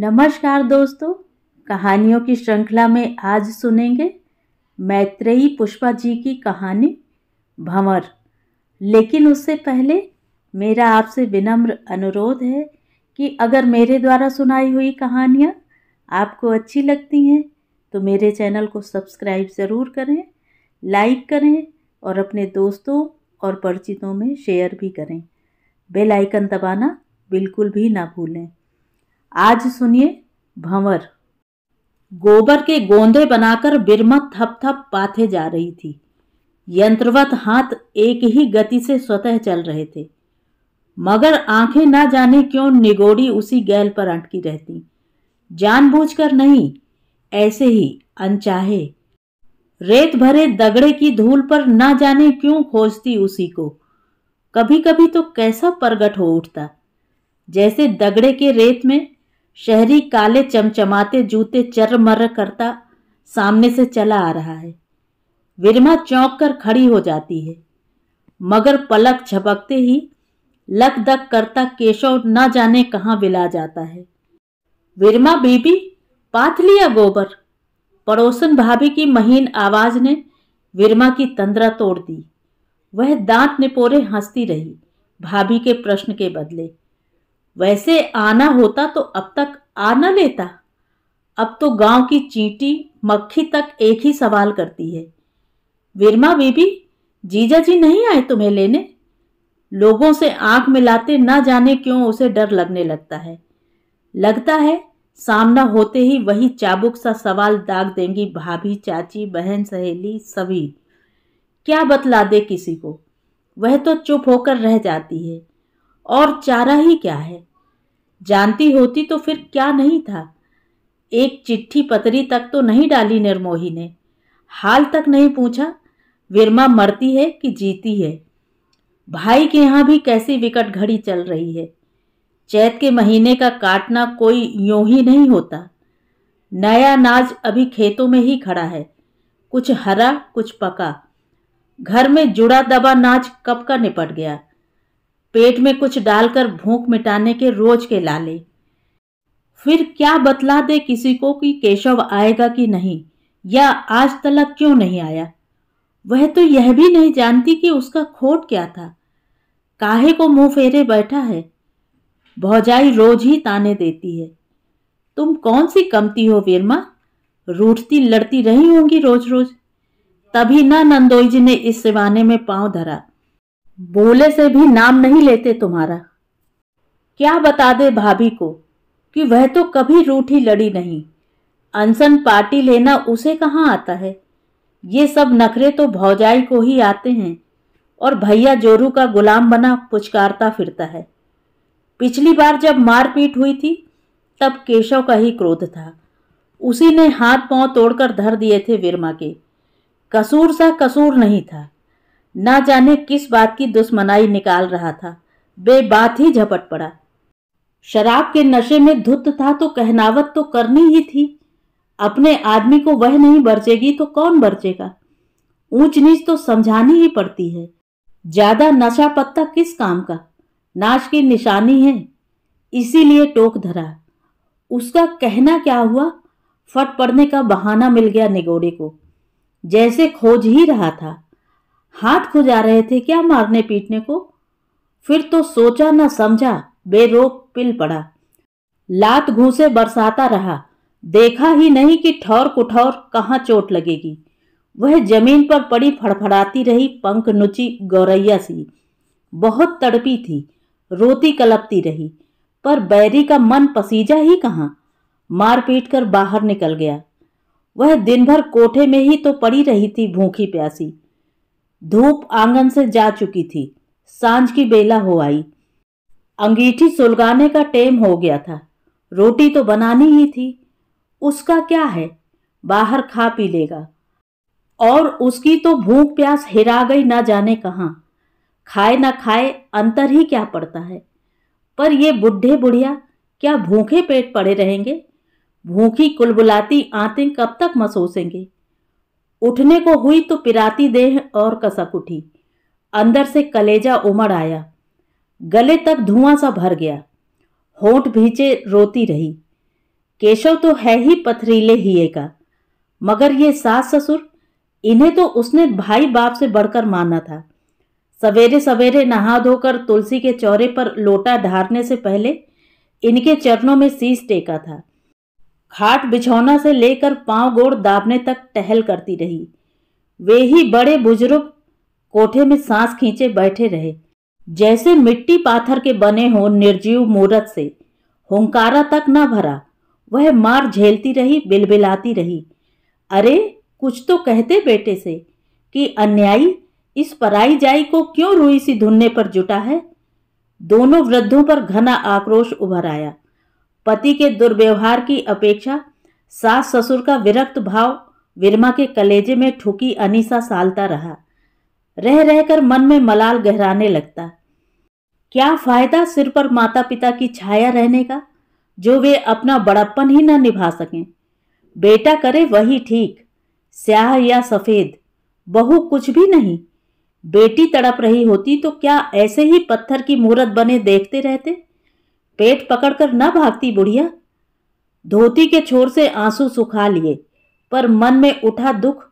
नमस्कार दोस्तों कहानियों की श्रृंखला में आज सुनेंगे मैत्रेयी पुष्पा जी की कहानी भंवर लेकिन उससे पहले मेरा आपसे विनम्र अनुरोध है कि अगर मेरे द्वारा सुनाई हुई कहानियाँ आपको अच्छी लगती हैं तो मेरे चैनल को सब्सक्राइब ज़रूर करें लाइक करें और अपने दोस्तों और परिचितों में शेयर भी करें बेल आइकन दबाना बिल्कुल भी ना भूलें आज सुनिए भंवर गोबर के गोंदे बनाकर बिरमा थप थप पाथे जा रही थी यंत्रवत हाथ एक ही गति से स्वतः चल रहे थे मगर आंखें ना जाने क्यों निगोड़ी उसी गैल पर अटकी रहती जानबूझकर नहीं ऐसे ही अनचाहे रेत भरे दगड़े की धूल पर ना जाने क्यों खोजती उसी को कभी कभी तो कैसा प्रगट हो उठता जैसे दगड़े के रेत में शहरी काले चमचमाते जूते चर्र करता सामने से चला आ रहा है विरमा चौंक कर खड़ी हो जाती है मगर पलक झपकते ही लक दक करता केशव न जाने कहाँ विला जाता है विरमा बीबी पाथ लिया गोबर पड़ोसन भाभी की महीन आवाज ने विरमा की तंद्रा तोड़ दी वह दांत निपोरे हंसती रही भाभी के प्रश्न के बदले वैसे आना होता तो अब तक आ न लेता अब तो गांव की चींटी मक्खी तक एक ही सवाल करती है विरमा बीबी जीजा जी नहीं आए तुम्हें लेने लोगों से आंख मिलाते ना जाने क्यों उसे डर लगने लगता है लगता है सामना होते ही वही चाबुक सा सवाल दाग देंगी भाभी चाची बहन सहेली सभी क्या बतला दे किसी को वह तो चुप होकर रह जाती है और चारा ही क्या है जानती होती तो फिर क्या नहीं था एक चिट्ठी पतरी तक तो नहीं डाली निर्मोही ने हाल तक नहीं पूछा विरमा मरती है कि जीती है भाई के यहाँ भी कैसी विकट घड़ी चल रही है चैत के महीने का काटना कोई यूं ही नहीं होता नया नाज अभी खेतों में ही खड़ा है कुछ हरा कुछ पका घर में जुड़ा दबा नाच कब का निपट गया पेट में कुछ डालकर भूख मिटाने के रोज के लाले फिर क्या बतला दे किसी को कि केशव आएगा कि नहीं या आज तलक क्यों नहीं आया वह तो यह भी नहीं जानती कि उसका खोट क्या था काहे को मुंह फेरे बैठा है भौजाई रोज ही ताने देती है तुम कौन सी कमती हो वीरमा रूठती लड़ती रही होंगी रोज रोज तभी ना नंदोई जी ने इस सिवाने में पांव धरा बोले से भी नाम नहीं लेते तुम्हारा क्या बता दे भाभी को कि वह तो कभी रूठी लड़ी नहीं अनसन पार्टी लेना उसे कहाँ आता है ये सब नखरे तो भौजाई को ही आते हैं और भैया जोरू का गुलाम बना पुचकारता फिरता है पिछली बार जब मारपीट हुई थी तब केशव का ही क्रोध था उसी ने हाथ पांव तोड़कर धर दिए थे वीरमा के कसूर सा कसूर नहीं था ना जाने किस बात की दुश्मनाई निकाल रहा था बेबात ही झपट पड़ा शराब के नशे में धुत था तो कहनावत तो करनी ही थी अपने आदमी को वह नहीं बरचेगी तो कौन बरचेगा ऊंच नीच तो समझानी ही पड़ती है ज्यादा नशा पत्ता किस काम का नाच की निशानी है इसीलिए टोक धरा उसका कहना क्या हुआ फट पड़ने का बहाना मिल गया निगोड़े को जैसे खोज ही रहा था हाथ खुजा रहे थे क्या मारने पीटने को फिर तो सोचा न समझा बेरोक पिल पड़ा लात घूसे बरसाता रहा देखा ही नहीं कि ठौर कुठौर कहाँ चोट लगेगी वह जमीन पर पड़ी फड़फड़ाती रही पंख नुची गौरैया सी बहुत तड़पी थी रोती कलपती रही पर बैरी का मन पसीजा ही कहाँ मार पीट कर बाहर निकल गया वह दिन भर कोठे में ही तो पड़ी रही थी भूखी प्यासी धूप आंगन से जा चुकी थी सांझ की बेला हो आई अंगीठी सुलगाने का टेम हो गया था रोटी तो बनानी ही थी उसका क्या है बाहर खा पी लेगा और उसकी तो भूख प्यास हिरा गई ना जाने कहाँ खाए ना खाए अंतर ही क्या पड़ता है पर ये बुढ़े बुढ़िया क्या भूखे पेट पड़े रहेंगे भूखी कुलबुलाती आते कब तक मसोसेंगे उठने को हुई तो पिराती देह और कसक उठी अंदर से कलेजा उमड़ आया गले तक धुआं सा भर गया होंठ भीचे रोती रही केशव तो है ही पथरीले ही का मगर ये सास ससुर इन्हें तो उसने भाई बाप से बढ़कर माना था सवेरे सवेरे नहा धोकर तुलसी के चौरे पर लोटा ढारने से पहले इनके चरणों में सीस टेका था खाट बिछौना से लेकर पांव गोड़ दाबने तक टहल करती रही वे ही बड़े बुजुर्ग कोठे में सांस खींचे बैठे रहे जैसे मिट्टी पाथर के बने हो निर्जीव मूर्त से हुंकारा तक ना भरा वह मार झेलती रही बिलबिलाती रही अरे कुछ तो कहते बेटे से कि अन्यायी इस पराई जाई को क्यों रुई सी धुनने पर जुटा है दोनों वृद्धों पर घना आक्रोश उभर आया पति के दुर्व्यवहार की अपेक्षा सास ससुर का विरक्त भाव विरमा के कलेजे में ठुकी अनिसा सालता रहा रह रहकर मन में मलाल गहराने लगता क्या फायदा सिर पर माता पिता की छाया रहने का जो वे अपना बड़प्पन ही न निभा सकें बेटा करे वही ठीक स्याह या सफ़ेद बहु कुछ भी नहीं बेटी तड़प रही होती तो क्या ऐसे ही पत्थर की मूरत बने देखते रहते पेट पकड़कर न भागती बुढ़िया धोती के छोर से आंसू सुखा लिए पर मन में उठा दुख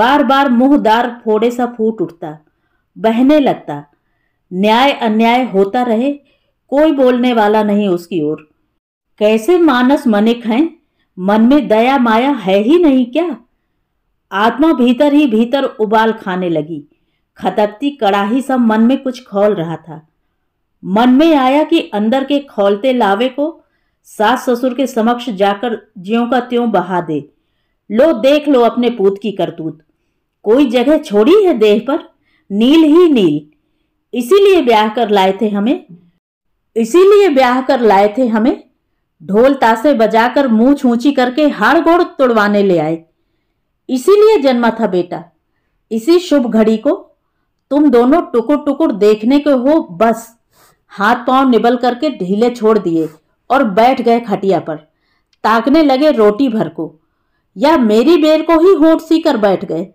बार बार मुंहदार फोड़े सा फूट उठता बहने लगता न्याय अन्याय होता रहे कोई बोलने वाला नहीं उसकी ओर कैसे मानस मनिक हैं मन में दया माया है ही नहीं क्या आत्मा भीतर ही भीतर उबाल खाने लगी खतकती कड़ाही सब मन में कुछ खोल रहा था मन में आया कि अंदर के खौलते लावे को सास ससुर के समक्ष जाकर ज्यो का त्यों बहा दे लो देख लो अपने पूत की करतूत कोई जगह छोड़ी है देह पर नील ही नील इसीलिए ब्याह कर लाए थे हमें इसीलिए ब्याह कर लाए थे हमें ढोल तासे बजाकर मुंह छूची करके हाड़ गोड़ तोड़वाने ले आए इसीलिए जन्मा था बेटा इसी शुभ घड़ी को तुम दोनों टुकुर टुकुर देखने के हो बस हाथ पांव निबल करके ढीले छोड़ दिए और बैठ गए खटिया पर ताकने लगे रोटी भर को या मेरी बेर को ही होठ सी कर बैठ गए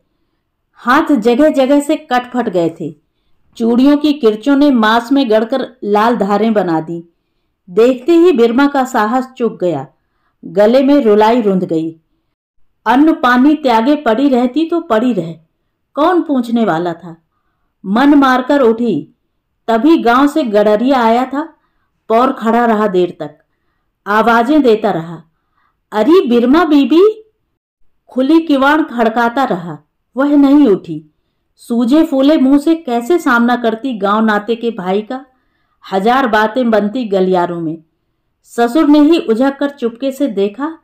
हाथ जगह जगह से कट फट गए थे चूड़ियों की किरचों ने मांस में गड़कर लाल धारें बना दी देखते ही बिरमा का साहस चुक गया गले में रुलाई रुंध गई अन्न पानी त्यागे पड़ी रहती तो पड़ी रहे कौन पूछने वाला था मन मारकर उठी तभी गांव से गडरिया आया था पौर खड़ा रहा देर तक आवाजें देता रहा अरे बिरमा बीबी खुली किवाड़ खड़काता रहा वह नहीं उठी सूझे फूले मुंह से कैसे सामना करती गांव नाते के भाई का हजार बातें बनती गलियारों में ससुर ने ही उझक कर चुपके से देखा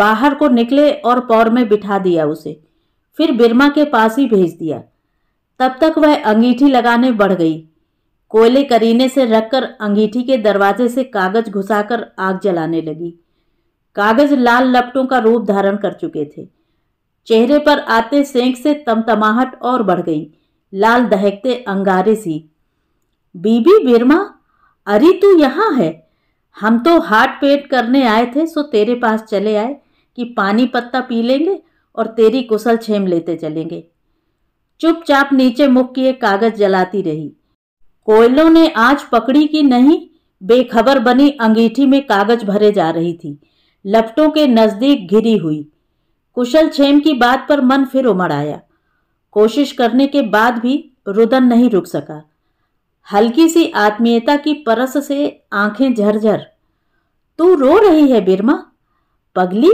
बाहर को निकले और पौर में बिठा दिया उसे फिर बिरमा के पास ही भेज दिया तब तक वह अंगीठी लगाने बढ़ गई कोयले करीने से रखकर अंगीठी के दरवाजे से कागज घुसाकर आग जलाने लगी कागज लाल लपटों का रूप धारण कर चुके थे चेहरे पर आते सेंक से तमतमाहट और बढ़ गई लाल दहकते अंगारे सी बीबी बिरमा अरे तू यहाँ है हम तो हाट पेट करने आए थे सो तेरे पास चले आए कि पानी पत्ता पी लेंगे और तेरी कुशल छेम लेते चलेंगे चुपचाप नीचे मुख किए कागज जलाती रही कोयलों ने आज पकड़ी कि नहीं बेखबर बनी अंगीठी में कागज भरे जा रही थी लपटों के नज़दीक घिरी हुई कुशल छेम की बात पर मन फिर उमड़ आया कोशिश करने के बाद भी रुदन नहीं रुक सका हल्की सी आत्मीयता की परस से आंखें झरझर तू रो रही है बिरमा पगली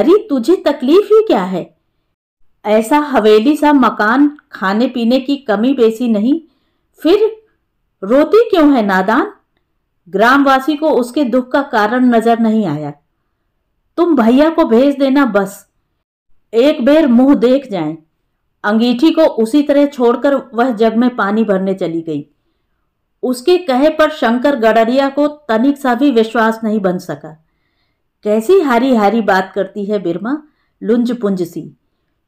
अरे तुझे तकलीफ ही क्या है ऐसा हवेली सा मकान खाने पीने की कमी बेसी नहीं फिर रोती क्यों है नादान ग्रामवासी को उसके दुख का कारण नजर नहीं आया तुम भैया को भेज देना बस एक बेर मुंह देख जाए अंगीठी को उसी तरह छोड़कर वह जग में पानी भरने चली गई उसके कहे पर शंकर गडरिया को तनिक सा भी विश्वास नहीं बन सका कैसी हारी हारी बात करती है बिरमा लुंज पुंज सी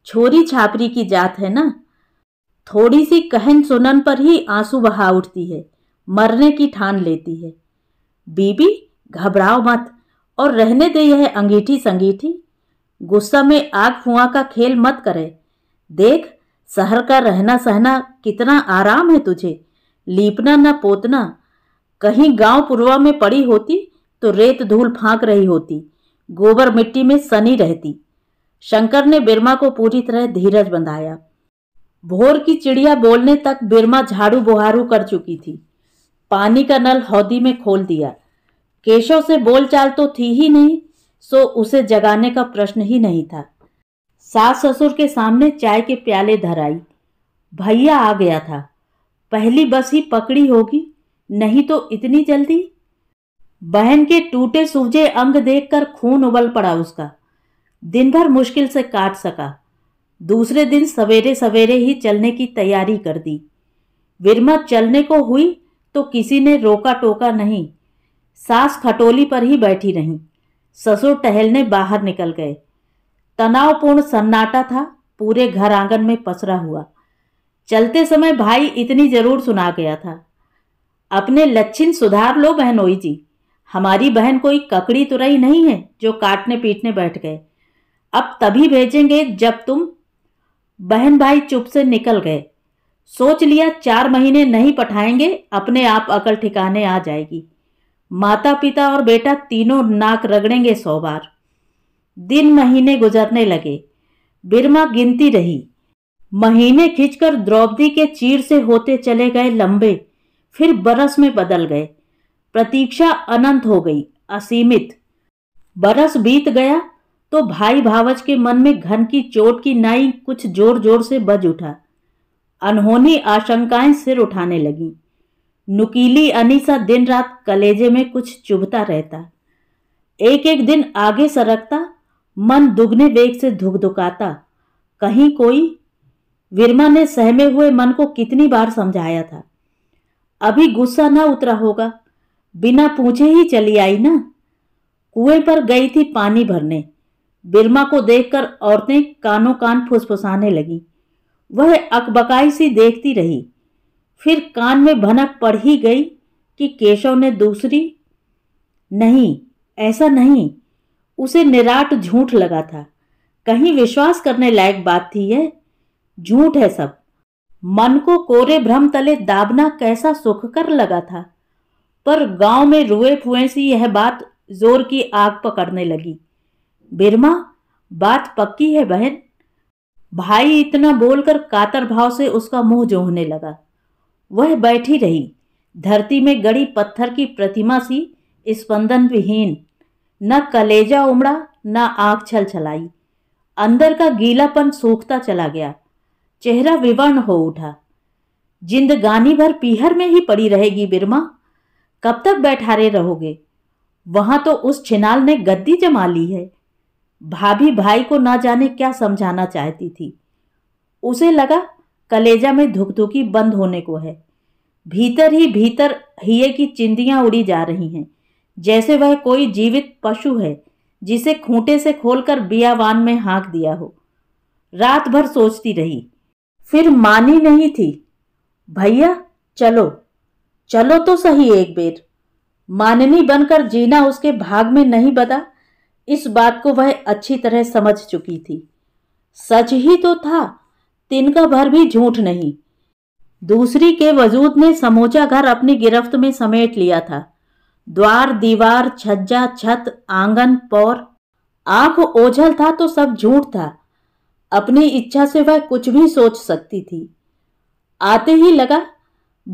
छोरी छापरी की जात है ना थोड़ी सी कहन सुनन पर ही आंसू बहा उठती है मरने की ठान लेती है बीबी घबराओ मत और रहने दे यह अंगीठी संगीठी गुस्सा में आग फुआ का खेल मत करे देख शहर का रहना सहना कितना आराम है तुझे लीपना न पोतना कहीं गांव पुरवा में पड़ी होती तो रेत धूल फांक रही होती गोबर मिट्टी में सनी रहती शंकर ने बिरमा को पूरी तरह धीरज बंधाया भोर की चिड़िया बोलने तक बिरमा झाड़ू बुहारू कर चुकी थी पानी का नल हौदी में खोल दिया केशव से बोलचाल तो थी ही नहीं सो उसे जगाने का प्रश्न ही नहीं था सास ससुर के सामने चाय के प्याले धराई भैया आ गया था पहली बस ही पकड़ी होगी नहीं तो इतनी जल्दी बहन के टूटे सूझे अंग देखकर खून उबल पड़ा उसका दिन भर मुश्किल से काट सका दूसरे दिन सवेरे सवेरे ही चलने की तैयारी कर दी विरमा चलने को हुई तो किसी ने रोका टोका नहीं सास खटोली पर ही बैठी रहीं ससुर टहलने बाहर निकल गए तनावपूर्ण सन्नाटा था पूरे घर आंगन में पसरा हुआ चलते समय भाई इतनी जरूर सुना गया था अपने लच्छिन सुधार लो बहनोई जी हमारी बहन कोई ककड़ी तुरई नहीं है जो काटने पीटने बैठ गए अब तभी भेजेंगे जब तुम बहन भाई चुप से निकल गए सोच लिया चार महीने नहीं पठाएंगे अपने आप अकल ठिकाने आ जाएगी माता पिता और बेटा तीनों नाक रगड़ेंगे सौ बार दिन महीने गुजरने लगे बिरमा गिनती रही महीने खिंचकर द्रौपदी के चीर से होते चले गए लंबे फिर बरस में बदल गए प्रतीक्षा अनंत हो गई असीमित बरस बीत गया तो भाई भावच के मन में घन की चोट की नाई कुछ जोर जोर से बज उठा अनहोनी आशंकाएं सिर उठाने लगीं नुकीली अनीसा दिन रात कलेजे में कुछ चुभता रहता एक एक दिन आगे सरकता मन दुगने वेग से धुकधुकाता कहीं कोई विरमा ने सहमे हुए मन को कितनी बार समझाया था अभी गुस्सा ना उतरा होगा बिना पूछे ही चली आई ना कुएं पर गई थी पानी भरने बिरमा को देखकर औरतें कानों कान फुसफुसाने लगीं वह अकबकाई सी देखती रही फिर कान में भनक पड़ ही गई कि केशव ने दूसरी नहीं ऐसा नहीं उसे निराट झूठ लगा था कहीं विश्वास करने लायक बात थी यह झूठ है सब मन को कोरे भ्रम तले दाबना कैसा सुख कर लगा था पर गांव में रुए फुए सी यह बात जोर की आग पकड़ने लगी बिरमा बात पक्की है बहन भाई इतना बोलकर कातर भाव से उसका मुंह जोहने लगा वह बैठी रही धरती में गड़ी पत्थर की प्रतिमा सी स्पंदन विहीन न कलेजा उमड़ा न आग छल छलाई अंदर का गीलापन सूखता चला गया चेहरा विवर्ण हो उठा जिंदगानी भर पीहर में ही पड़ी रहेगी बिरमा कब तक बैठारे रहोगे वहां तो उस छिनाल ने गद्दी जमा ली है भाभी भाई को ना जाने क्या समझाना चाहती थी उसे लगा कलेजा में धुकधुकी बंद होने को है भीतर ही भीतर हिये की चिंदियां उड़ी जा रही हैं जैसे वह कोई जीवित पशु है जिसे खूंटे से खोलकर बियावान में हाँक दिया हो रात भर सोचती रही फिर मानी नहीं थी भैया चलो चलो तो सही एक बेर माननी बनकर जीना उसके भाग में नहीं बदा इस बात को वह अच्छी तरह समझ चुकी थी सच ही तो था तिनका भर भी झूठ नहीं दूसरी के वजूद ने समूचा घर अपनी गिरफ्त में समेट लिया था द्वार दीवार छज्जा छत आंगन पौर आंख ओझल था तो सब झूठ था अपनी इच्छा से वह कुछ भी सोच सकती थी आते ही लगा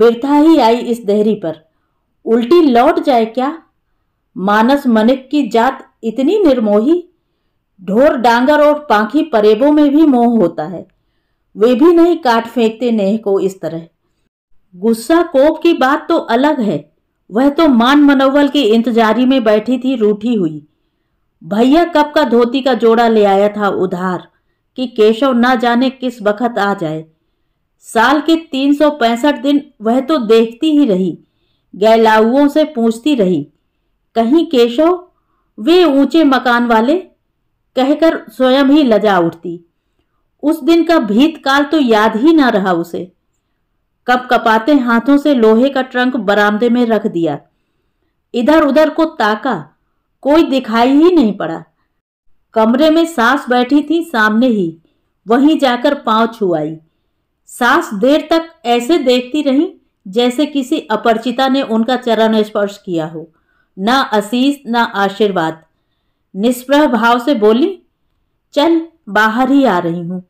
बिरथा ही आई इस देहरी पर उल्टी लौट जाए क्या मानस मनिक की जात इतनी निर्मोही ढोर डांगर और पांखी परेबों में भी मोह होता है वे भी नहीं काट फेंकते नेह को इस तरह गुस्सा कोप की बात तो अलग है वह तो मान मनोवल की इंतजारी में बैठी थी रूठी हुई भैया कब का धोती का जोड़ा ले आया था उधार कि केशव ना जाने किस वक्त आ जाए साल के तीन सौ पैंसठ दिन वह तो देखती ही रही गैलाउओं से पूछती रही कहीं केशव वे ऊंचे मकान वाले कहकर स्वयं ही लजा उठती उस दिन का भीतकाल तो याद ही ना रहा उसे कप कपाते हाथों से लोहे का ट्रंक बरामदे में रख दिया इधर उधर को ताका कोई दिखाई ही नहीं पड़ा कमरे में सास बैठी थी सामने ही वहीं जाकर पांव छुआई सास देर तक ऐसे देखती रही जैसे किसी अपरिचिता ने उनका चरण स्पर्श किया हो ना असीस ना आशीर्वाद निष्प्रह भाव से बोली चल बाहर ही आ रही हूं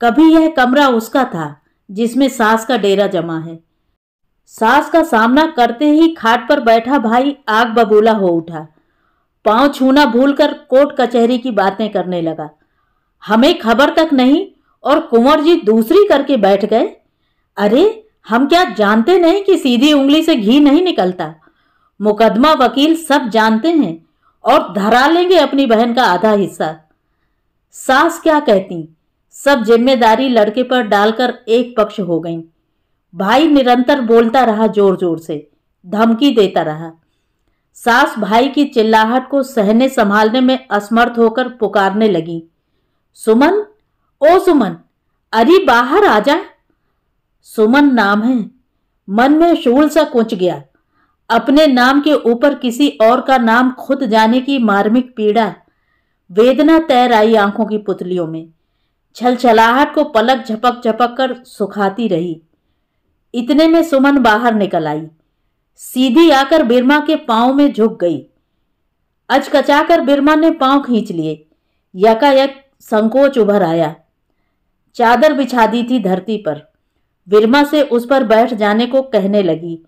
कभी यह कमरा उसका था जिसमें सास का डेरा जमा है सास का सामना करते ही खाट पर बैठा भाई आग बबूला हो उठा पांव छूना भूलकर कोर्ट कचहरी की बातें करने लगा हमें खबर तक नहीं और कुंवर जी दूसरी करके बैठ गए अरे हम क्या जानते नहीं कि सीधी उंगली से घी नहीं निकलता मुकदमा वकील सब जानते हैं और धरा लेंगे अपनी बहन का आधा हिस्सा सास क्या कहती सब जिम्मेदारी लड़के पर डालकर एक पक्ष हो गई भाई निरंतर बोलता रहा जोर जोर से धमकी देता रहा सास भाई की चिल्लाहट को सहने संभालने में असमर्थ होकर पुकारने लगी सुमन ओ सुमन अरे बाहर आ जा सुमन नाम है मन में शूल सा कुंच गया अपने नाम के ऊपर किसी और का नाम खुद जाने की मार्मिक पीड़ा वेदना तैर आई आंखों की पुतलियों में छलछलाहट को पलक झपक झपक कर सुखाती रही इतने में सुमन बाहर निकल आई सीधी आकर बिरमा के पांव में झुक गई अचकचाकर बिरमा ने पाँव खींच लिए यकायक संकोच उभर आया चादर बिछा दी थी धरती पर बिरमा से उस पर बैठ जाने को कहने लगी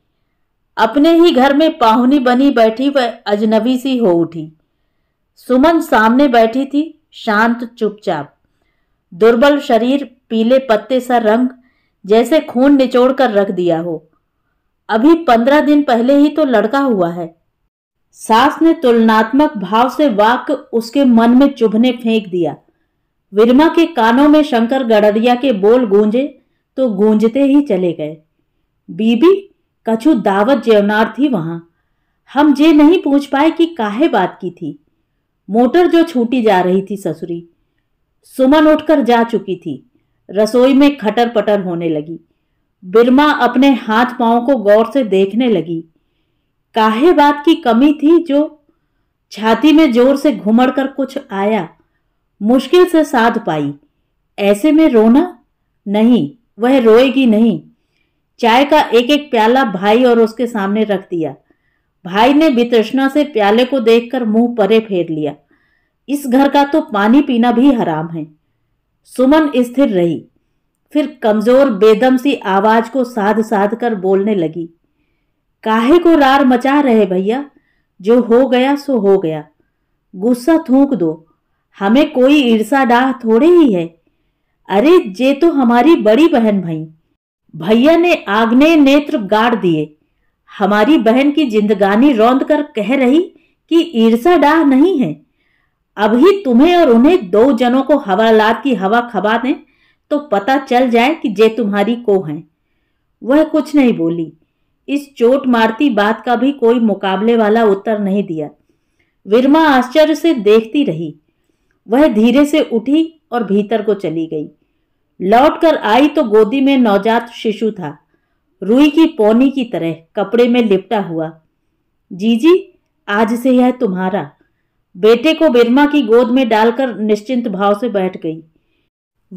अपने ही घर में पाहुनी बनी बैठी वह अजनबी सी हो उठी सुमन सामने बैठी थी शांत चुपचाप दुर्बल शरीर पीले पत्ते सा रंग जैसे खून निचोड़ कर रख दिया हो अभी पंद्रह दिन पहले ही तो लड़का हुआ है सास ने तुलनात्मक भाव से वाक उसके मन में चुभने फेंक दिया विरमा के कानों में शंकर गड़रिया के बोल गूंजे तो गूंजते ही चले गए बीबी कछु दावत जेवनार थी वहाँ हम जे नहीं पूछ पाए कि काहे बात की थी मोटर जो छूटी जा रही थी ससुरी सुमन उठकर जा चुकी थी रसोई में खटर पटर होने लगी बिरमा अपने हाथ पाँव को गौर से देखने लगी काहे बात की कमी थी जो छाती में जोर से घुमड़ कर कुछ आया मुश्किल से साध पाई ऐसे में रोना नहीं वह रोएगी नहीं चाय का एक एक प्याला भाई और उसके सामने रख दिया भाई ने वितृष्णा से प्याले को देखकर मुंह परे फेर लिया इस घर का तो पानी पीना भी हराम है सुमन स्थिर रही फिर कमजोर बेदम सी आवाज को साध साध कर बोलने लगी काहे को रार मचा रहे भैया जो हो गया सो हो गया गुस्सा थूक दो हमें कोई ईर्षा डाह थोड़े ही है अरे जे तो हमारी बड़ी बहन भाई भैया ने आग्ने नेत्र गाड़ दिए हमारी बहन की जिंदगानी रौंद कर कह रही कि ईर्षा डाह नहीं है अभी तुम्हें और उन्हें दो जनों को हवालात की हवा खबा दें तो पता चल जाए कि जे तुम्हारी को हैं वह कुछ नहीं बोली इस चोट मारती बात का भी कोई मुकाबले वाला उत्तर नहीं दिया विरमा आश्चर्य से देखती रही वह धीरे से उठी और भीतर को चली गई लौटकर आई तो गोदी में नवजात शिशु था रुई की पौनी की तरह कपड़े में लिपटा हुआ जीजी आज से यह तुम्हारा बेटे को बिरमा की गोद में डालकर निश्चिंत भाव से बैठ गई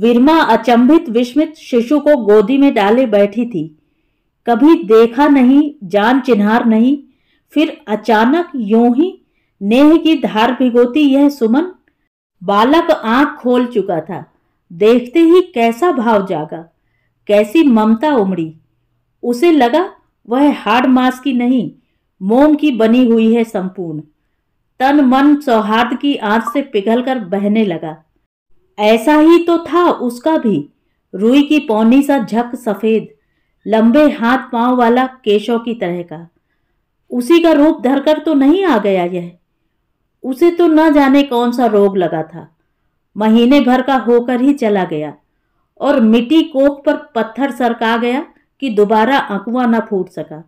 विरमा अचंभित विस्मित शिशु को गोदी में डाले बैठी थी कभी देखा नहीं जान चिन्हार नहीं फिर अचानक यूं ही नेह की धार भिगोती यह सुमन बालक आंख खोल चुका था देखते ही कैसा भाव जागा कैसी ममता उमड़ी उसे लगा वह हार्ड मास की नहीं मोम की बनी हुई है संपूर्ण तन मन सौहार्द की आंच से पिघलकर बहने लगा ऐसा ही तो था उसका भी रुई की पौनी सा झक सफेद लंबे हाथ पांव वाला केशव की तरह का उसी का रूप धरकर तो नहीं आ गया यह उसे तो न जाने कौन सा रोग लगा था महीने भर का होकर ही चला गया और मिट्टी कोख पर पत्थर सरका गया कि दोबारा अकुआ न फूट सका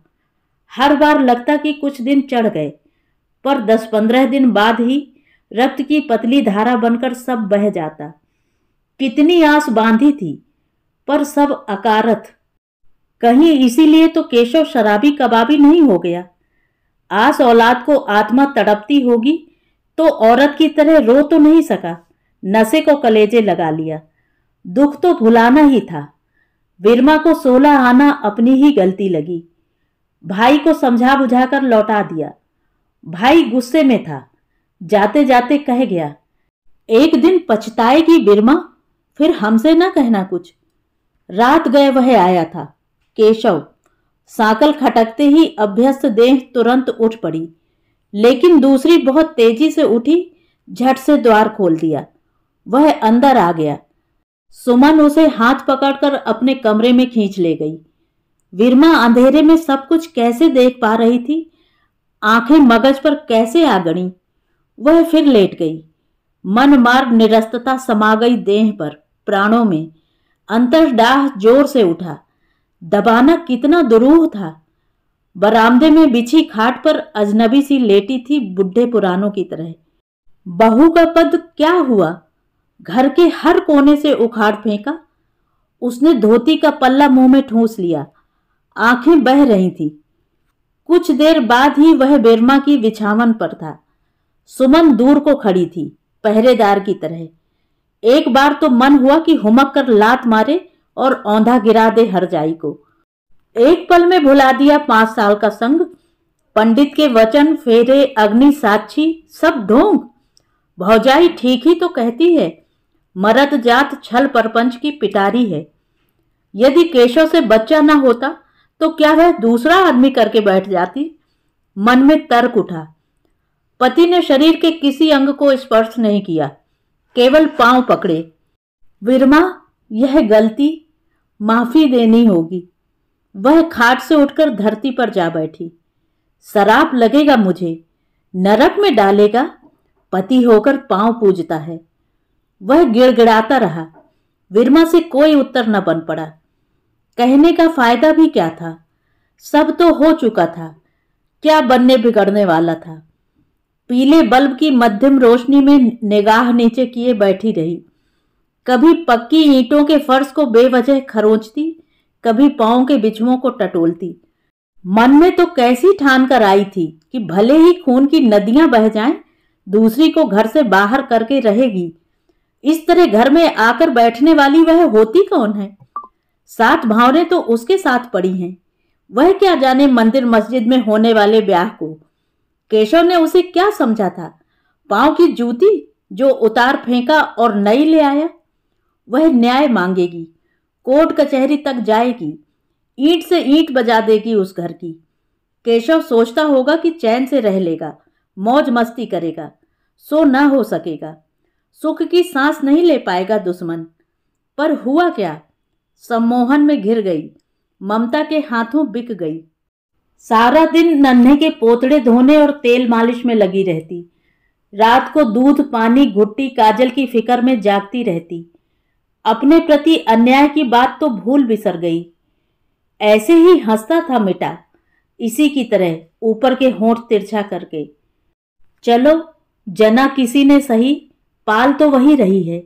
हर बार लगता कि कुछ दिन चढ़ गए पर दस पंद्रह दिन बाद ही रक्त की पतली धारा बनकर सब बह जाता कितनी आस बांधी थी पर सब अकारथ कहीं इसीलिए तो केशव शराबी कबाबी नहीं हो गया आस औलाद को आत्मा तड़पती होगी तो औरत की तरह रो तो नहीं सका नशे को कलेजे लगा लिया दुख तो भुलाना ही था विरमा को सोला आना अपनी ही गलती लगी भाई को समझा बुझा कर लौटा दिया भाई गुस्से में था जाते जाते कह गया एक दिन पछताएगी बिरमा फिर हमसे न कहना कुछ रात गए वह आया था केशव साकल खटकते ही अभ्यस्त देह तुरंत उठ पड़ी लेकिन दूसरी बहुत तेजी से उठी झट से द्वार खोल दिया वह अंदर आ गया सुमन उसे हाथ पकड़कर अपने कमरे में खींच ले गई विरमा अंधेरे में सब कुछ कैसे देख पा रही थी आंखें मगज पर कैसे आ गणी वह फिर लेट गई मन मार्ग निरस्तता समा गई देह पर प्राणों में अंतरडाह जोर से उठा दबाना कितना दुरूह था बरामदे में बिछी खाट पर अजनबी सी लेटी थी बुढ़े पुरानों की तरह बहू का पद क्या हुआ घर के हर कोने से उखाड़ फेंका उसने धोती का पल्ला मुंह में ठूंस लिया आंखें बह रही थी कुछ देर बाद ही वह बेरमा की बिछावन पर था सुमन दूर को खड़ी थी पहरेदार की तरह एक बार तो मन हुआ कि हुमक कर लात मारे और औंधा गिरा दे हर जाई को एक पल में भुला दिया पांच साल का संग पंडित के वचन फेरे अग्नि साक्षी सब ढोंग भौजाई ठीक ही तो कहती है मरद जात छल परपंच की पिटारी है यदि केशव से बच्चा ना होता तो क्या वह दूसरा आदमी करके बैठ जाती मन में तर्क उठा पति ने शरीर के किसी अंग को स्पर्श नहीं किया केवल पांव पकड़े विरमा यह गलती माफी देनी होगी वह खाट से उठकर धरती पर जा बैठी शराब लगेगा मुझे नरक में डालेगा पति होकर पांव पूजता है वह गिड़गिड़ाता रहा विरमा से कोई उत्तर न बन पड़ा कहने का फायदा भी क्या था सब तो हो चुका था क्या बनने बिगड़ने वाला था पीले बल्ब की मध्यम रोशनी में निगाह नीचे किए बैठी रही कभी पक्की ईंटों के फर्श को बेवजह खरोंचती कभी पाँव के बिछुओं को टटोलती मन में तो कैसी ठान कर आई थी कि भले ही खून की नदियां बह जाएं, दूसरी को घर से बाहर करके रहेगी इस तरह घर में आकर बैठने वाली वह होती कौन है सात भावने तो उसके साथ पड़ी हैं वह क्या जाने मंदिर मस्जिद में होने वाले ब्याह को केशव ने उसे क्या समझा था पांव की जूती जो उतार फेंका और नई ले आया वह न्याय मांगेगी कोर्ट कचहरी तक जाएगी ईंट से ईंट बजा देगी उस घर की केशव सोचता होगा कि चैन से रह लेगा मौज मस्ती करेगा सो न हो सकेगा सुख की सांस नहीं ले पाएगा दुश्मन पर हुआ क्या सम्मोहन में घिर गई ममता के हाथों बिक गई सारा दिन नन्हे के पोतड़े धोने और तेल मालिश में लगी रहती रात को दूध पानी घुट्टी काजल की फिक्र में जागती रहती अपने प्रति अन्याय की बात तो भूल बिसर गई ऐसे ही हंसता था मिटा इसी की तरह ऊपर के होंठ तिरछा करके चलो जना किसी ने सही पाल तो वही रही है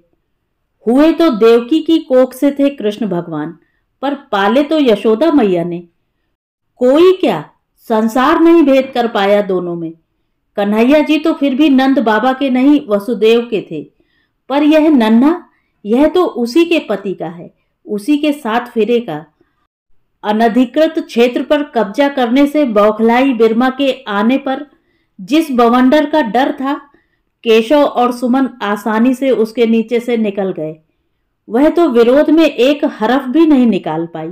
हुए तो देवकी की कोख से थे कृष्ण भगवान पर पाले तो यशोदा मैया ने कोई क्या संसार नहीं भेद कर पाया दोनों में कन्हैया जी तो फिर भी नंद बाबा के नहीं वसुदेव के थे पर यह नन्हा यह तो उसी के पति का है उसी के साथ फिरे का अनधिकृत क्षेत्र पर कब्जा करने से बौखलाई बिरमा के आने पर जिस बवंडर का डर था केशव और सुमन आसानी से उसके नीचे से निकल गए वह तो विरोध में एक हरफ भी नहीं निकाल पाई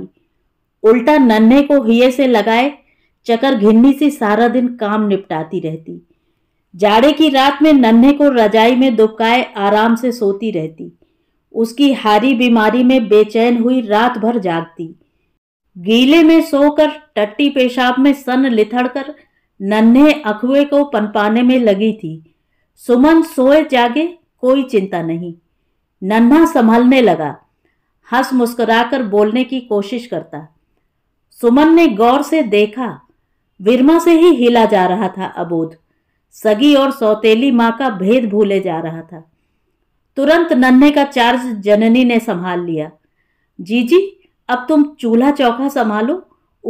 उल्टा नन्हे को हिये से लगाए चकर घिन्नी सी सारा दिन काम निपटाती रहती जाड़े की रात में नन्हे को रजाई में दुबकाए आराम से सोती रहती उसकी हारी बीमारी में बेचैन हुई रात भर जागती गीले में सोकर टट्टी पेशाब में सन लिथड़ कर नन्हे अखुए को पनपाने में लगी थी सुमन सोए जागे कोई चिंता नहीं नन्हा संभलने लगा हंस मुस्कुराकर बोलने की कोशिश करता सुमन ने गौर से देखा विरमा से ही हिला जा रहा था अबोध सगी और सौतेली माँ का भेद भूले जा रहा था तुरंत नन्हे का चार्ज जननी ने संभाल लिया जीजी अब तुम चूल्हा चौखा संभालो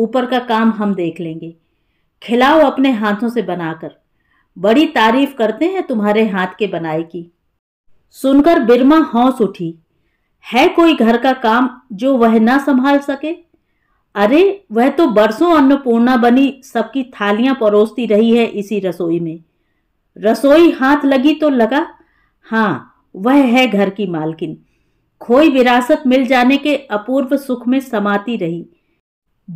ऊपर का काम हम देख लेंगे खिलाओ अपने हाथों से बनाकर बड़ी तारीफ करते हैं तुम्हारे हाथ के बनाए की सुनकर बिरमा हौस उठी है कोई घर का काम जो वह ना संभाल सके अरे वह तो बरसों अन्नपूर्णा बनी सबकी थालियां परोसती रही है इसी रसोई में रसोई हाथ लगी तो लगा हाँ वह है घर की मालकिन खोई विरासत मिल जाने के अपूर्व सुख में समाती रही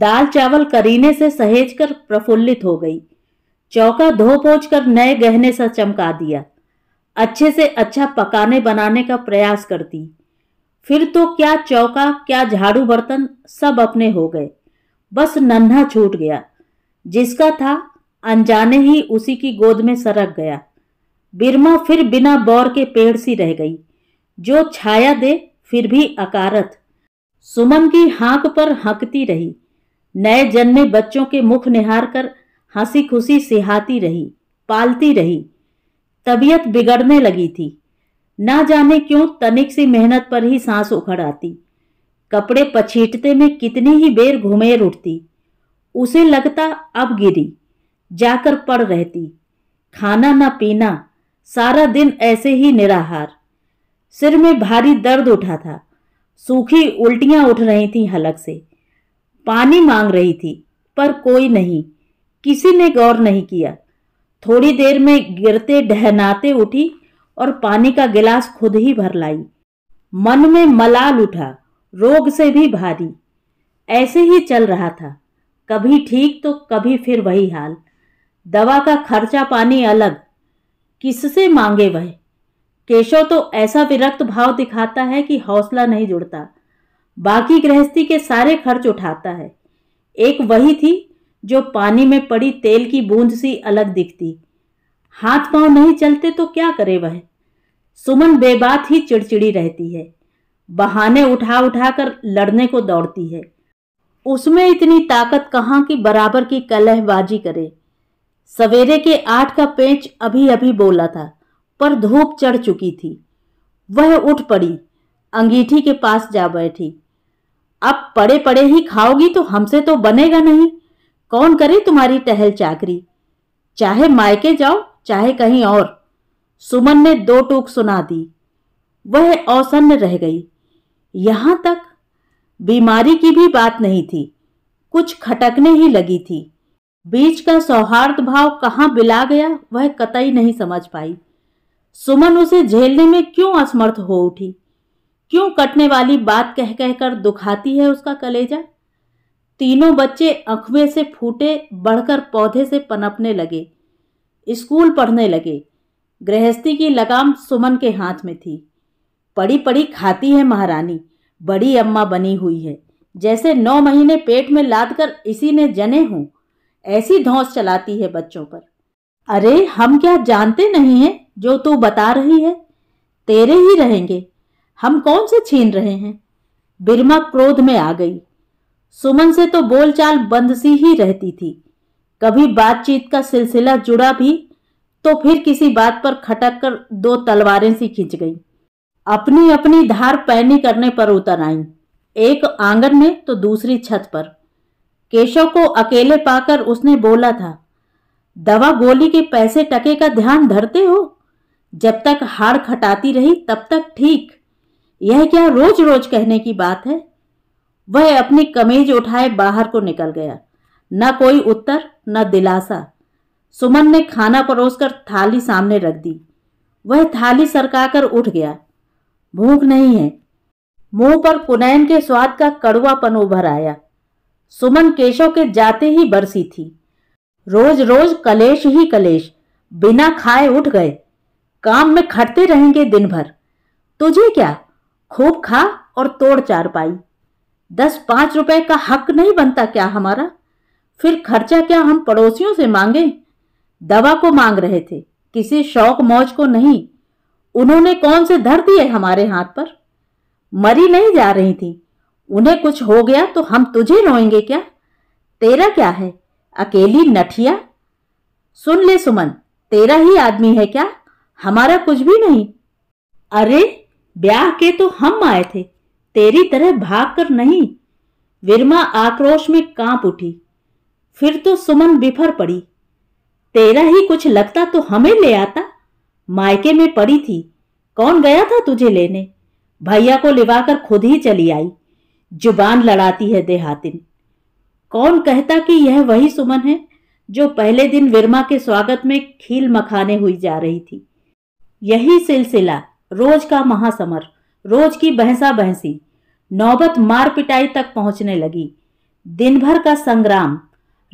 दाल चावल करीने से सहेज कर प्रफुल्लित हो गई चौका धो पोच कर नए गहने सा चमका दिया अच्छे से अच्छा पकाने बनाने का प्रयास करती फिर तो क्या चौका क्या झाड़ू बर्तन सब अपने हो गए बस नन्हा छूट गया जिसका था अनजाने ही उसी की गोद में सरक गया बिरमा फिर बिना बौर के पेड़ सी रह गई जो छाया दे फिर भी अकारत सुमन की हाँक पर हंकती रही नए जन्मे बच्चों के मुख निहार कर हंसी खुशी सिहाती रही पालती रही तबीयत बिगड़ने लगी थी ना जाने क्यों तनिक सी मेहनत पर ही सांस उखड़ आती कपड़े पछीटते में कितनी ही बेर घुमेर उठती उसे लगता अब गिरी जाकर पड़ रहती खाना ना पीना सारा दिन ऐसे ही निराहार सिर में भारी दर्द उठा था सूखी उल्टियां उठ रही थी हलक से पानी मांग रही थी पर कोई नहीं किसी ने गौर नहीं किया थोड़ी देर में गिरते डहनाते उठी और पानी का गिलास खुद ही भर लाई मन में मलाल उठा रोग से भी भारी ऐसे ही चल रहा था कभी ठीक तो कभी फिर वही हाल दवा का खर्चा पानी अलग किससे मांगे वह केशव तो ऐसा विरक्त भाव दिखाता है कि हौसला नहीं जुड़ता बाकी गृहस्थी के सारे खर्च उठाता है एक वही थी जो पानी में पड़ी तेल की बूंद सी अलग दिखती हाथ पांव नहीं चलते तो क्या करे वह सुमन बेबात ही चिड़चिड़ी रहती है बहाने उठा उठा कर लड़ने को दौड़ती है उसमें इतनी ताकत कहाँ कि बराबर की कलहबाजी करे सवेरे के आठ का पेंच अभी अभी बोला था पर धूप चढ़ चुकी थी वह उठ पड़ी अंगीठी के पास जा बैठी अब पड़े पड़े ही खाओगी तो हमसे तो बनेगा नहीं कौन करे तुम्हारी टहल चाकरी चाहे मायके जाओ चाहे कहीं और सुमन ने दो टूक सुना दी वह औसन्न रह गई यहां तक बीमारी की भी बात नहीं थी कुछ खटकने ही लगी थी बीच का सौहार्द भाव कहाँ बिला गया वह कतई नहीं समझ पाई सुमन उसे झेलने में क्यों असमर्थ हो उठी क्यों कटने वाली बात कह कहकर दुखाती है उसका कलेजा तीनों बच्चे अखुए से फूटे बढ़कर पौधे से पनपने लगे स्कूल पढ़ने लगे गृहस्थी की लगाम सुमन के हाथ में थी पड़ी पड़ी खाती है महारानी बड़ी अम्मा बनी हुई है जैसे नौ महीने पेट में लाद कर इसी ने जने हों ऐसी धौस चलाती है बच्चों पर अरे हम क्या जानते नहीं हैं जो तू बता रही है तेरे ही रहेंगे हम कौन से छीन रहे हैं बिरमा क्रोध में आ गई सुमन से तो बोलचाल बंद सी ही रहती थी कभी बातचीत का सिलसिला जुड़ा भी तो फिर किसी बात पर खटक कर दो तलवारें सी खींच गई अपनी अपनी धार पैनी करने पर उतर आई एक आंगन में तो दूसरी छत पर केशव को अकेले पाकर उसने बोला था दवा गोली के पैसे टके का ध्यान धरते हो जब तक हाड़ खटाती रही तब तक ठीक यह क्या रोज रोज कहने की बात है वह अपनी कमीज उठाए बाहर को निकल गया न कोई उत्तर न दिलासा सुमन ने खाना परोसकर थाली सामने रख दी वह थाली सरकाकर उठ गया भूख नहीं है मुंह पर कुनैन के स्वाद का कड़वापन उभर आया सुमन केशव के जाते ही बरसी थी रोज रोज कलेश ही कलेश बिना खाए उठ गए काम में खटते रहेंगे दिन भर तुझे क्या खूब खा और तोड़ चार पाई दस पांच रुपए का हक नहीं बनता क्या हमारा फिर खर्चा क्या हम पड़ोसियों से मांगे दवा को मांग रहे थे किसी शौक मौज को नहीं उन्होंने कौन से धर दिए हमारे हाथ पर मरी नहीं जा रही थी उन्हें कुछ हो गया तो हम तुझे रोएंगे क्या तेरा क्या है अकेली नठिया सुन ले सुमन तेरा ही आदमी है क्या हमारा कुछ भी नहीं अरे ब्याह के तो हम आए थे तेरी तरह भाग कर नहीं विरमा आक्रोश में कांप उठी फिर तो सुमन बिफर पड़ी तेरा ही कुछ लगता तो हमें ले आता मायके में पड़ी थी कौन गया था तुझे लेने भैया को लिवाकर खुद ही चली आई जुबान लड़ाती है देहातिन कौन कहता कि यह वही सुमन है जो पहले दिन विरमा के स्वागत में खील मखाने हुई जा रही थी यही सिलसिला रोज का महासमर रोज की बहसा बहसी नौबत मार पिटाई तक पहुंचने लगी दिन भर का संग्राम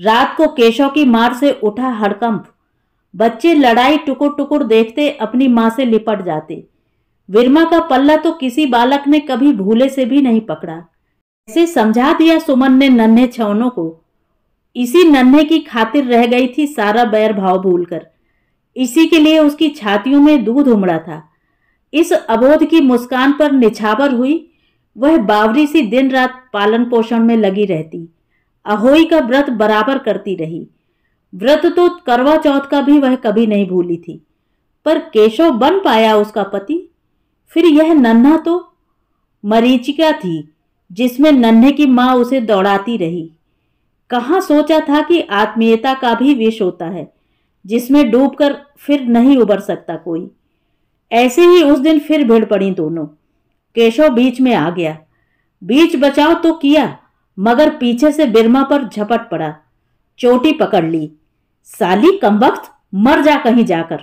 रात को केशव की मार से उठा हड़कंप बच्चे लड़ाई टुकुर टुकुर देखते अपनी माँ से लिपट जाते विरमा का पल्ला तो किसी बालक ने कभी भूले से भी नहीं पकड़ा ऐसे समझा दिया सुमन ने नन्हे छवनों को इसी नन्हे की खातिर रह गई थी सारा बैर भाव भूलकर इसी के लिए उसकी छातियों में दूध उमड़ा था इस अबोध की मुस्कान पर निछावर हुई वह बावरी सी दिन रात पालन पोषण में लगी रहती अहोई का व्रत बराबर करती रही व्रत तो करवा चौथ का भी वह कभी नहीं भूली थी पर केशव बन पाया उसका पति फिर यह नन्हा तो मरीचिका थी जिसमें नन्हे की माँ उसे दौड़ाती रही कहाँ सोचा था कि आत्मीयता का भी विष होता है जिसमें डूबकर फिर नहीं उबर सकता कोई ऐसे ही उस दिन फिर भिड़ पड़ी दोनों केशव बीच में आ गया बीच बचाव तो किया मगर पीछे से बिरमा पर झपट पड़ा चोटी पकड़ ली साली कमबख्त मर जा कहीं जाकर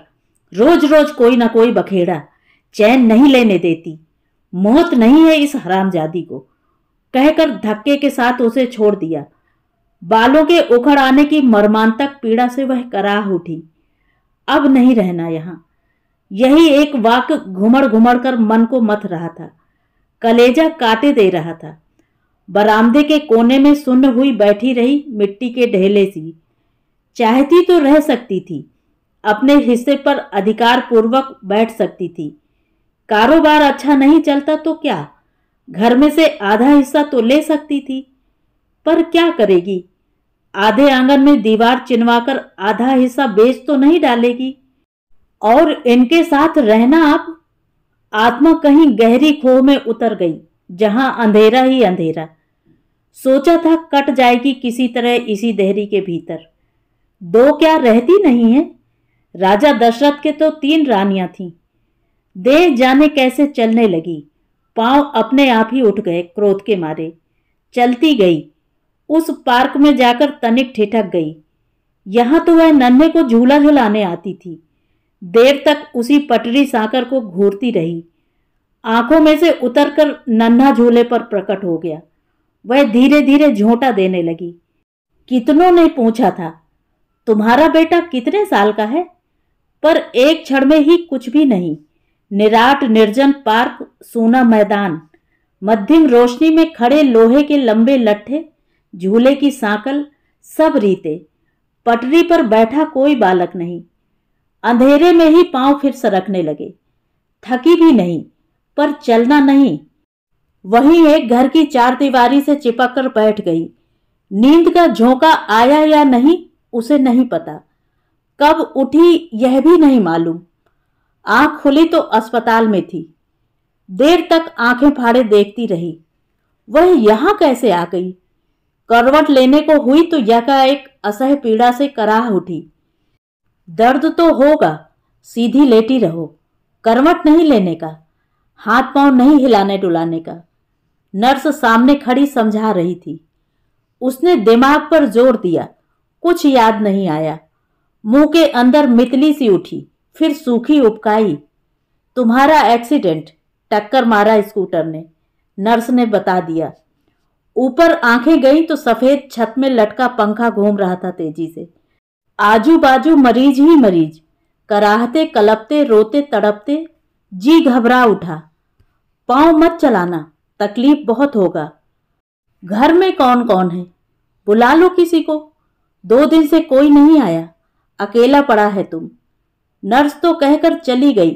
रोज रोज कोई ना कोई बखेड़ा चैन नहीं लेने देती मौत नहीं है इस हरामजादी को कहकर धक्के के साथ उसे छोड़ दिया बालों के उखड़ आने की मर्मांतक पीड़ा से वह कराह उठी अब नहीं रहना यहां यही एक वाक घुमड़ घुमड़ कर मन को मथ रहा था कलेजा काटे दे रहा था बरामदे के कोने में सुन्न हुई बैठी रही मिट्टी के ढेले सी चाहती तो रह सकती थी अपने हिस्से पर अधिकार पूर्वक बैठ सकती थी कारोबार अच्छा नहीं चलता तो क्या घर में से आधा हिस्सा तो ले सकती थी पर क्या करेगी आधे आंगन में दीवार चिनवाकर आधा हिस्सा बेच तो नहीं डालेगी और इनके साथ रहना आप आत्मा कहीं गहरी खोह में उतर गई जहां अंधेरा ही अंधेरा सोचा था कट जाएगी किसी तरह इसी देहरी के भीतर दो क्या रहती नहीं है राजा दशरथ के तो तीन रानियां थीं देह जाने कैसे चलने लगी पांव अपने आप ही उठ गए क्रोध के मारे चलती गई उस पार्क में जाकर तनिक ठिठक गई यहां तो वह नन्हे को झूला झुलाने आती थी देर तक उसी पटरी साकर को घूरती रही आंखों में से उतरकर नन्हा झूले पर प्रकट हो गया वह धीरे धीरे झोंटा देने लगी कितनों ने पूछा था तुम्हारा बेटा कितने साल का है पर एक क्षण में ही कुछ भी नहीं निराट निर्जन पार्क सोना मैदान मध्यम रोशनी में खड़े लोहे के लंबे लट्ठे झूले की सांकल सब रीते पटरी पर बैठा कोई बालक नहीं अंधेरे में ही पांव फिर सरकने लगे थकी भी नहीं पर चलना नहीं वही एक घर की चार दीवारी से चिपक कर बैठ गई नींद का झोंका आया या नहीं उसे नहीं पता कब उठी यह भी नहीं मालूम आंख खुली तो अस्पताल में थी देर तक आंखें फाड़े देखती रही वह यहां कैसे आ गई करवट लेने को हुई तो यह का एक असह पीड़ा से कराह उठी दर्द तो होगा सीधी लेटी रहो करवट नहीं लेने का हाथ पांव नहीं हिलाने डुलाने का नर्स सामने खड़ी समझा रही थी उसने दिमाग पर जोर दिया कुछ याद नहीं आया मुंह के अंदर मितली सी उठी फिर सूखी उपकाई तुम्हारा एक्सीडेंट टक्कर मारा स्कूटर ने नर्स ने बता दिया ऊपर आंखें गई तो सफेद छत में लटका पंखा घूम रहा था तेजी से आजू बाजू मरीज ही मरीज कराहते कलपते रोते तड़पते जी घबरा उठा पाँव मत चलाना तकलीफ बहुत होगा घर में कौन कौन है बुला लो किसी को दो दिन से कोई नहीं आया अकेला पड़ा है तुम नर्स तो कहकर चली गई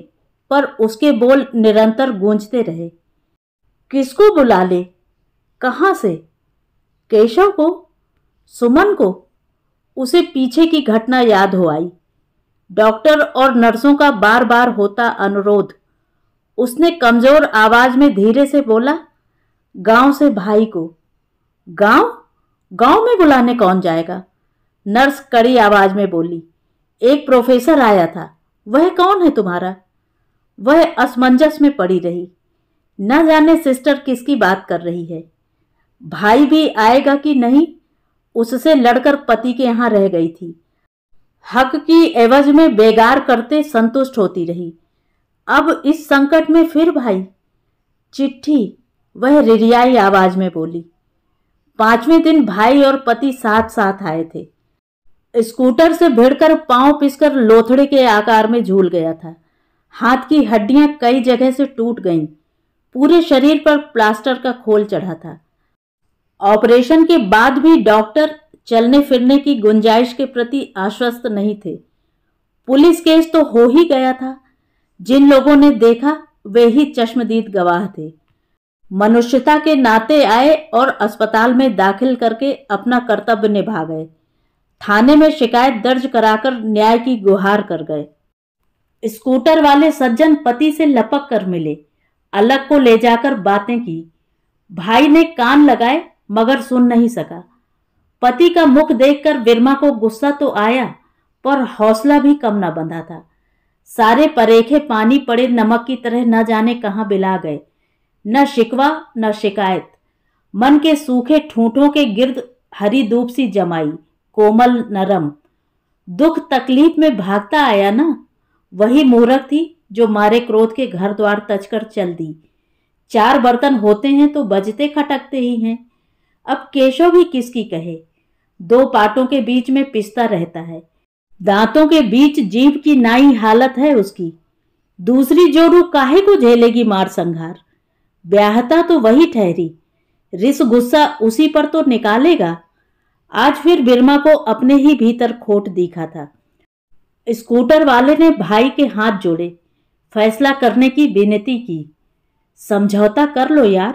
पर उसके बोल निरंतर गूंजते रहे किसको बुला ले कहाँ से केशव को सुमन को उसे पीछे की घटना याद हो आई डॉक्टर और नर्सों का बार बार होता अनुरोध उसने कमज़ोर आवाज़ में धीरे से बोला गांव से भाई को गांव गांव में बुलाने कौन जाएगा नर्स कड़ी आवाज़ में बोली एक प्रोफेसर आया था वह कौन है तुम्हारा वह असमंजस में पड़ी रही न जाने सिस्टर किसकी बात कर रही है भाई भी आएगा कि नहीं उससे लड़कर पति के यहाँ रह गई थी हक की एवज में बेगार करते संतुष्ट होती रही अब इस संकट में फिर भाई चिट्ठी वह रिरियाई आवाज में बोली पांचवें दिन भाई और पति साथ साथ आए थे स्कूटर से भिड़कर पांव पिसकर लोथड़े के आकार में झूल गया था हाथ की हड्डियां कई जगह से टूट गईं पूरे शरीर पर प्लास्टर का खोल चढ़ा था ऑपरेशन के बाद भी डॉक्टर चलने फिरने की गुंजाइश के प्रति आश्वस्त नहीं थे पुलिस केस तो हो ही गया था जिन लोगों ने देखा वे ही चश्मदीद गवाह थे मनुष्यता के नाते आए और अस्पताल में दाखिल करके अपना कर्तव्य निभा गए थाने में शिकायत दर्ज कराकर न्याय की गुहार कर गए स्कूटर वाले सज्जन पति से लपक कर मिले अलग को ले जाकर बातें की भाई ने कान लगाए मगर सुन नहीं सका पति का मुख देखकर विरमा को गुस्सा तो आया पर हौसला भी कम ना बंधा था सारे परेखे पानी पड़े नमक की तरह न जाने कहाँ बिला गए न शिकवा न शिकायत मन के सूखे ठूठों के गिर्द हरी धूप सी जमाई कोमल नरम दुख तकलीफ में भागता आया ना वही मूर्ख थी जो मारे क्रोध के घर द्वार तचकर चल दी चार बर्तन होते हैं तो बजते खटकते ही हैं अब केशव भी किसकी कहे दो पाटों के बीच में पिसता रहता है दांतों के बीच जीव की नाई हालत है उसकी दूसरी जोरू काहे को झेलेगी मार संघार ब्याहता तो वही ठहरी रिस गुस्सा उसी पर तो निकालेगा आज फिर बिरमा को अपने ही भीतर खोट दिखा था स्कूटर वाले ने भाई के हाथ जोड़े फैसला करने की विनती की समझौता कर लो यार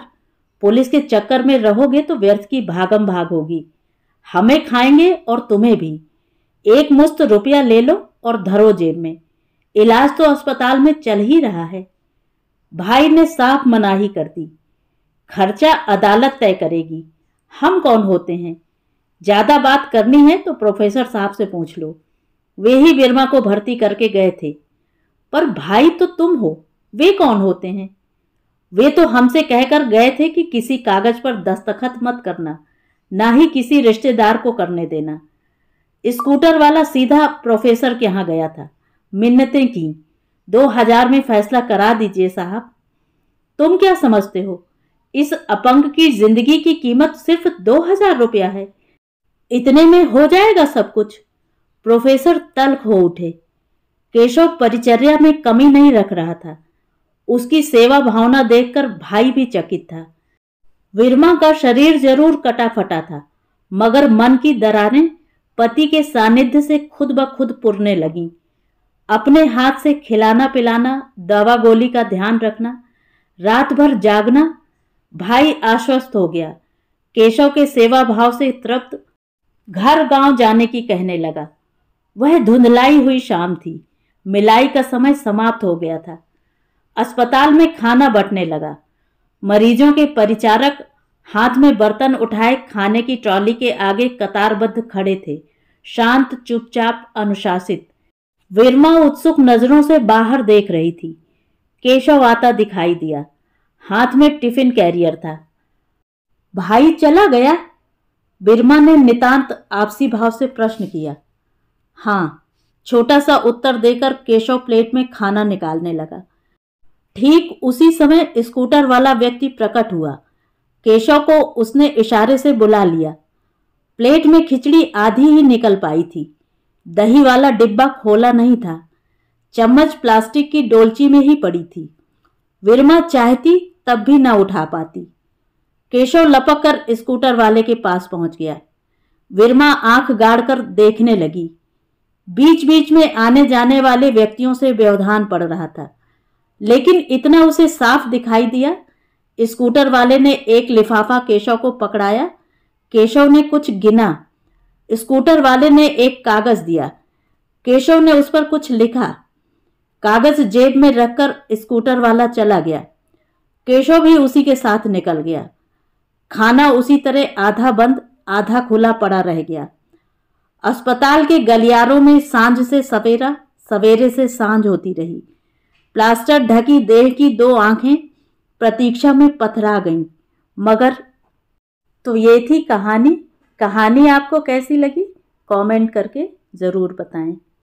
पुलिस के चक्कर में रहोगे तो व्यर्थ की भागम भाग होगी हमें खाएंगे और तुम्हें भी एक मुस्त रुपया ले लो और धरो जेब में इलाज तो अस्पताल में चल ही रहा है भाई ने साफ मनाही कर दी खर्चा अदालत तय करेगी हम कौन होते हैं ज़्यादा बात करनी है तो प्रोफेसर साहब से पूछ लो वे ही बिरमा को भर्ती करके गए थे पर भाई तो तुम हो वे कौन होते हैं वे तो हमसे कहकर गए थे कि किसी कागज पर दस्तखत मत करना ना ही किसी रिश्तेदार को करने देना स्कूटर वाला सीधा प्रोफेसर के यहाँ गया था मिन्नतें की दो हजार में फैसला करा दीजिए साहब तुम क्या समझते हो इस अपंग की जिंदगी की कीमत सिर्फ दो हजार रुपया है इतने में हो जाएगा सब कुछ प्रोफेसर तल्ख हो उठे केशव परिचर्या में कमी नहीं रख रहा था उसकी सेवा भावना देखकर भाई भी चकित था विरमा का शरीर जरूर कटा फटा था मगर मन की दरारें पति के सानिध्य से खुद ब खुद पुरने लगी अपने हाथ से खिलाना पिलाना दवा गोली का ध्यान रखना रात भर जागना भाई आश्वस्त हो गया केशव के सेवा भाव से तृप्त घर गांव जाने की कहने लगा वह धुंधलाई हुई शाम थी मिलाई का समय समाप्त हो गया था अस्पताल में खाना बटने लगा मरीजों के परिचारक हाथ में बर्तन उठाए खाने की ट्रॉली के आगे कतारबद्ध खड़े थे शांत चुपचाप अनुशासित विरमा उत्सुक नजरों से बाहर देख रही थी केशव आता दिखाई दिया हाथ में टिफिन कैरियर था भाई चला गया बिरमा ने नितांत आपसी भाव से प्रश्न किया हाँ छोटा सा उत्तर देकर केशव प्लेट में खाना निकालने लगा ठीक उसी समय स्कूटर वाला व्यक्ति प्रकट हुआ केशव को उसने इशारे से बुला लिया प्लेट में खिचड़ी आधी ही निकल पाई थी दही वाला डिब्बा खोला नहीं था चम्मच प्लास्टिक की डोलची में ही पड़ी थी विरमा चाहती तब भी न उठा पाती केशव लपक कर स्कूटर वाले के पास पहुंच गया विरमा आंख गाड़ कर देखने लगी बीच बीच में आने जाने वाले व्यक्तियों से व्यवधान पड़ रहा था लेकिन इतना उसे साफ दिखाई दिया स्कूटर वाले ने एक लिफाफा केशव को पकड़ाया केशव ने कुछ गिना स्कूटर वाले ने एक कागज दिया केशव ने उस पर कुछ लिखा कागज जेब में रखकर स्कूटर वाला चला गया केशव भी उसी के साथ निकल गया खाना उसी तरह आधा बंद आधा खुला पड़ा रह गया अस्पताल के गलियारों में सांझ से सवेरा सवेरे से सांझ होती रही प्लास्टर ढकी देह की दो आंखें प्रतीक्षा में पथरा गईं मगर तो ये थी कहानी कहानी आपको कैसी लगी कमेंट करके ज़रूर बताएं